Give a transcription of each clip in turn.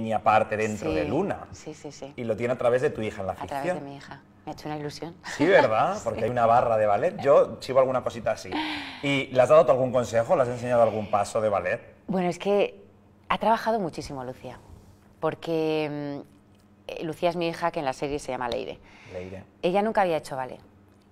ni parte dentro de Luna. Sí, sí, sí. Y lo tiene a través de tu hija en la ficción. A través de mi hija. Me ha hecho una ilusión. Sí, ¿verdad? Porque hay una barra de ballet. Yo chivo alguna cosita así. ¿Y le has dado algún consejo? ¿Le has enseñado algún paso de ballet? Bueno, es que ha trabajado muchísimo Lucía. Porque mm, eh, Lucía es mi hija que en la serie se llama Leire. Leire. Ella nunca había hecho ballet.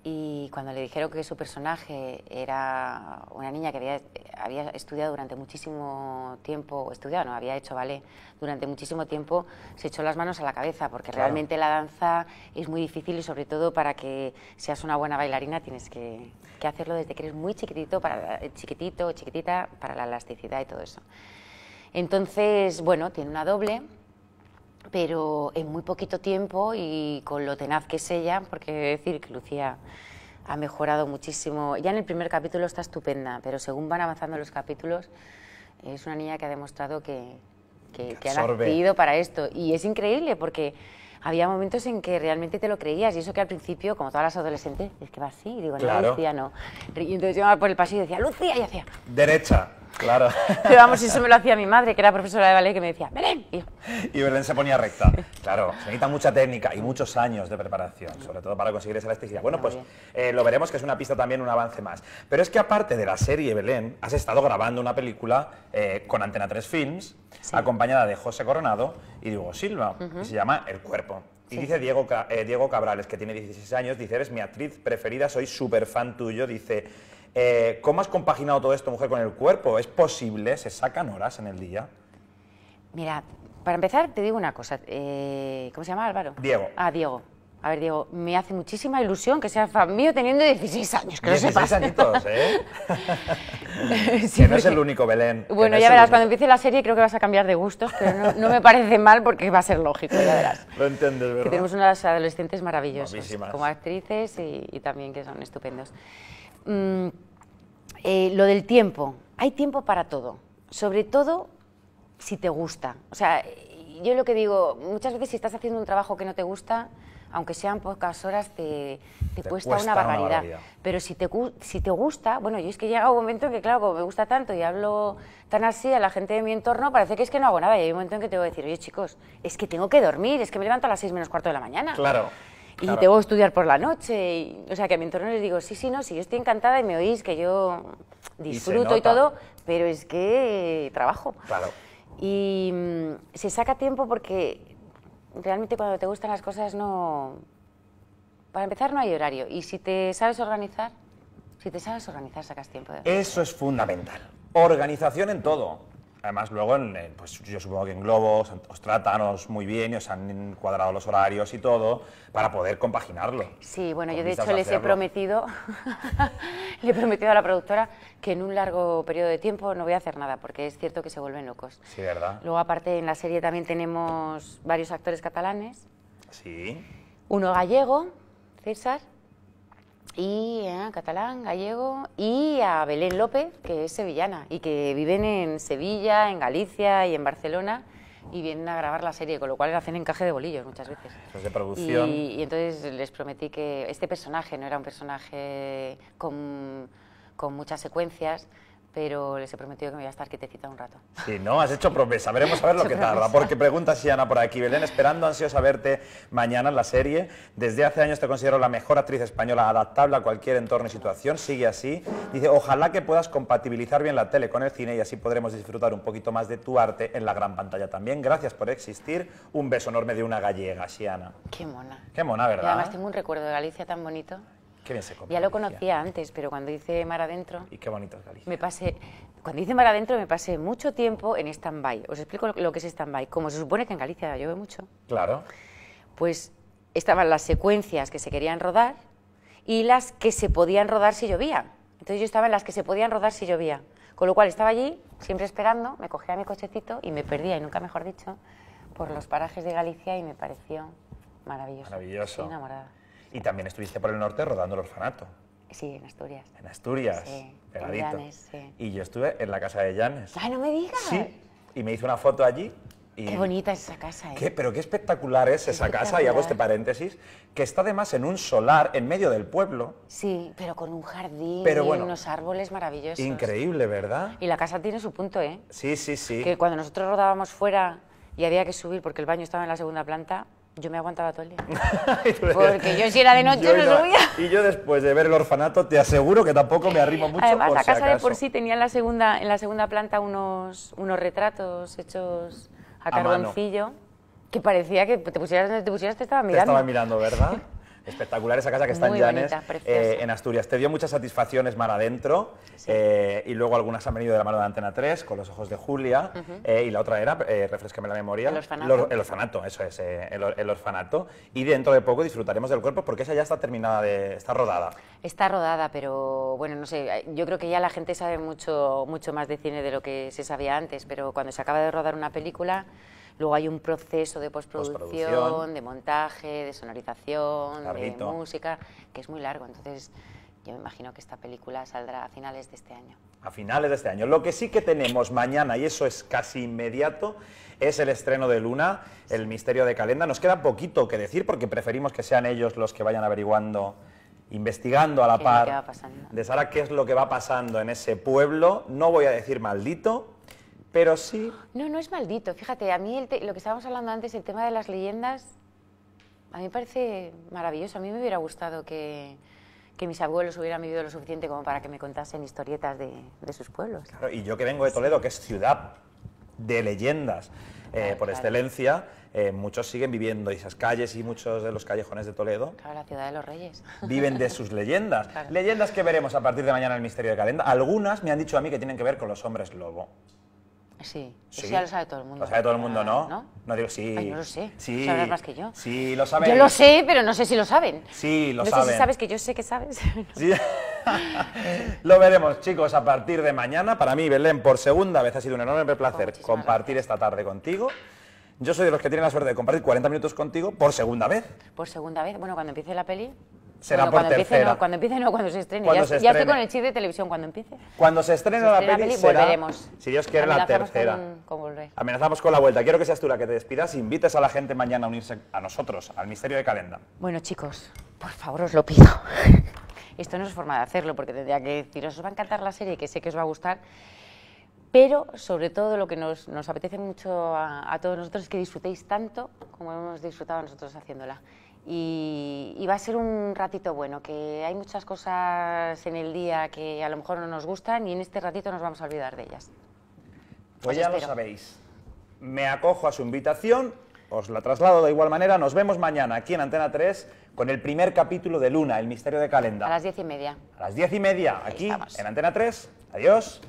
Y cuando le dijeron que su personaje era una niña que había, estudiado durante muchísimo tiempo, estudiado, no, había hecho ballet durante muchísimo tiempo, se echó las manos a la cabeza, porque realmente la danza es muy difícil y sobre todo para que seas una buena bailarina tienes que, que hacerlo desde que eres muy chiquitito, para, chiquitito, chiquitita, para la elasticidad y todo eso. Entonces, bueno, tiene una doble pero en muy poquito tiempo y con lo tenaz que es ella, porque decir que Lucía ha mejorado muchísimo. Ya en el primer capítulo está estupenda, pero según van avanzando los capítulos, es una niña que ha demostrado que, ha nacido para esto. Y es increíble porque había momentos en que realmente te lo creías y eso que al principio, como todas las adolescentes, es que va así, y digo, no, Lucía no. Y entonces yo iba por el pasillo y decía, Lucía, y hacía... Derecha, Claro. Pero vamos, eso me lo hacía mi madre, que era profesora de ballet, que me decía, Belén. Y, Belén se ponía recta. Claro, se necesita mucha técnica y muchos años de preparación, sobre todo para conseguir esa elasticidad. Bueno, pues eh, lo veremos, que es una pista también, un avance más. Pero es que aparte de la serie Belén, has estado grabando una película eh, con Antena 3 Films, acompañada de José Coronado y Diego Silva, que se llama El Cuerpo. Y dice Diego, eh, Diego Cabrales, que tiene 16 años, dice, eres mi actriz preferida, soy súper fan tuyo, dice... Eh, ¿Cómo has compaginado todo esto, mujer, con el cuerpo? ¿Es posible? ¿Se sacan horas en el día? Mira, para empezar te digo una cosa. Eh, ¿Cómo se llama Álvaro? Diego. Ah, Diego. A ver, Diego, me hace muchísima ilusión que sea fan mío teniendo 16 años, que 16 pasa ¿eh? que no es el único Belén. Bueno, ya verás, cuando empiece la serie creo que vas a cambiar de gustos, pero no, me parece mal porque va a ser lógico, ya verás. Lo entiendes, ¿verdad? Que tenemos unas adolescentes maravillosas, como actrices y, también que son estupendos. Mm, eh, lo del tiempo. Hay tiempo para todo. Sobre todo si te gusta. O sea, yo lo que digo, muchas veces si estás haciendo un trabajo que no te gusta, aunque sean pocas horas, te, cuesta, una barbaridad. Pero si te, si te gusta, bueno, yo es que llega un momento en que, claro, como me gusta tanto y hablo tan así a la gente de mi entorno, parece que es que no hago nada. Y hay un momento en que te voy a decir, oye, chicos, es que tengo que dormir, es que me levanto a las seis menos cuarto de la mañana. Claro. ...y te voy a estudiar por la noche. o sea, que a mi entorno les digo, sí, sí, no, sí, yo estoy encantada y me oís, que yo disfruto y, todo, pero es que trabajo. Y mm, se saca tiempo porque realmente cuando te gustan las cosas no... Para empezar no hay horario y si te sabes organizar, si te sabes organizar sacas tiempo de... Eso es fundamental. Organización en todo. Además, luego, pues, yo supongo que en Globo os, tratan muy bien y os han cuadrado los horarios y todo para poder compaginarlo. Sí, bueno, yo de hecho les he prometido, le he prometido a la productora que en un largo periodo de tiempo no voy a hacer nada, porque es cierto que se vuelven locos. Sí, ¿verdad? Luego, aparte, en la serie también tenemos varios actores catalanes. Sí. Uno gallego, César, y a eh, catalán, gallego y a Belén López, que es sevillana y que viven en Sevilla, en Galicia y en Barcelona y vienen a grabar la serie, con lo cual hacen encaje de bolillos muchas veces. producción. Y, entonces les prometí que este personaje no era un personaje con, con muchas secuencias, pero les he prometido que me voy a estar quietecita un rato. Sí, no, has hecho promesa, veremos a ver lo que tarda, porque pregunta Siana por aquí, Belén, esperando ansiosa verte mañana en la serie, desde hace años te considero la mejor actriz española adaptable a cualquier entorno y situación, sigue así, dice, ojalá que puedas compatibilizar bien la tele con el cine y así podremos disfrutar un poquito más de tu arte en la gran pantalla también, gracias por existir, un beso enorme de una gallega, Siana. Qué mona. Qué mona, ¿verdad? además tengo un recuerdo de Galicia tan bonito. Ya lo conocía antes, pero cuando hice Mar Adentro... Y qué bonito es Galicia. Me pasé, cuando hice Mar Adentro me pasé mucho tiempo en stand-by. Os explico lo que es stand-by. Como se supone que en Galicia llueve mucho. Claro. Pues estaban las secuencias que se querían rodar y las que se podían rodar si llovía. Entonces yo estaba en las que se podían rodar si llovía. Con lo cual estaba allí, siempre esperando, me cogía mi cochecito y me perdía, y nunca mejor dicho, por los parajes de Galicia y me pareció maravilloso. Maravilloso. enamorada. Y también estuviste por el norte rodando el orfanato. Sí, en Asturias. En Asturias, Y yo estuve en la casa de Llanes. ¡Ay, ah, no me digas! Sí, y me hizo una foto allí. Qué bonita es esa casa, ¿eh? pero qué espectacular es esa casa, y hago este paréntesis, que está además en un solar en medio del pueblo. Sí, pero con un jardín pero bueno, unos árboles maravillosos. Increíble, ¿verdad? Y la casa tiene su punto, ¿eh? Sí, sí, sí. Que cuando nosotros rodábamos fuera y había que subir porque el baño estaba en la segunda planta, yo me aguantaba todo el día. Porque yo si era de noche no subía. Y yo después de ver el orfanato te aseguro que tampoco me arrimo mucho. Además, la casa de por sí tenía en la segunda, en la segunda planta unos, unos retratos hechos a, carboncillo que parecía que te pusieras, te pusieras te estaba mirando. Te estaba mirando, ¿verdad? espectacular esa casa que está en Llanes, eh, en Asturias. Te dio muchas satisfacciones mar adentro eh, y luego algunas han venido de la mano de Antena 3, con los ojos de Julia, eh, y la otra era, refrescame la memoria, el orfanato. el orfanato eso es, el, el, orfanato. Y dentro de poco disfrutaremos del cuerpo porque esa ya está terminada, de, está rodada. Está rodada, pero bueno, no sé, yo creo que ya la gente sabe mucho, mucho más de cine de lo que se sabía antes, pero cuando se acaba de rodar una película... Luego hay un proceso de postproducción, de montaje, de sonorización, de música, que es muy largo. Entonces, yo me imagino que esta película saldrá a finales de este año. A finales de este año. Lo que sí que tenemos mañana, y eso es casi inmediato, es el estreno de Luna, El misterio de Calenda. Nos queda poquito que decir porque preferimos que sean ellos los que vayan averiguando investigando a la par de Sara qué es lo que va pasando en ese pueblo. No voy a decir maldito, pero sí... No, no es maldito, fíjate, a mí lo que estábamos hablando antes, el tema de las leyendas, a mí me parece maravilloso, a mí me hubiera gustado que, mis abuelos hubieran vivido lo suficiente como para que me contasen historietas de, sus pueblos. Claro, y yo que vengo de Toledo, que es ciudad de leyendas eh, por excelencia, eh, muchos siguen viviendo esas calles y muchos de los callejones de Toledo. Claro, la ciudad de los reyes. Viven de sus leyendas. Leyendas que veremos a partir de mañana en el Misterio de Calenda. Algunas me han dicho a mí que tienen que ver con los hombres lobo. Sí. Eso ya lo sabe todo el mundo. Lo sabe todo el mundo, ¿no? No, digo sí. no lo sé. Sí. Sabes más que yo. Sí, lo saben. Yo lo sé, pero no sé si lo saben. Sí, lo saben. No sé si sabes que yo sé que sabes. Sí. lo veremos, chicos, a partir de mañana. Para mí, Belén, por segunda vez ha sido un enorme placer compartir esta tarde contigo. Yo soy de los que tienen la suerte de compartir 40 minutos contigo por segunda vez. Por segunda vez. Bueno, cuando empiece la peli, será cuando Empiece, no, cuando empiece no, cuando se estrene. ya, estoy con el chiste de televisión, cuando empiece. Cuando se estrene, la, peli, volveremos. si Dios quiere, la tercera. Amenazamos con la vuelta. Quiero que seas tú la que te despidas e invites a la gente mañana a unirse a nosotros, al Misterio de Calenda. Bueno, chicos, por favor, os lo pido. Esto no es forma de hacerlo, porque tendría que deciros, os va a encantar la serie, que sé que os va a gustar, pero sobre todo lo que nos, apetece mucho a todos nosotros es que disfrutéis tanto como hemos disfrutado nosotros haciéndola. Y, va a ser un ratito bueno, que hay muchas cosas en el día que a lo mejor no nos gustan y en este ratito nos vamos a olvidar de ellas. Pues ya lo sabéis. Me acojo a su invitación, os la traslado de igual manera. Nos vemos mañana aquí en Antena 3 con el primer capítulo de Luna, el misterio de Calenda. A las diez y media. A las diez y media, aquí en Antena 3. Adiós.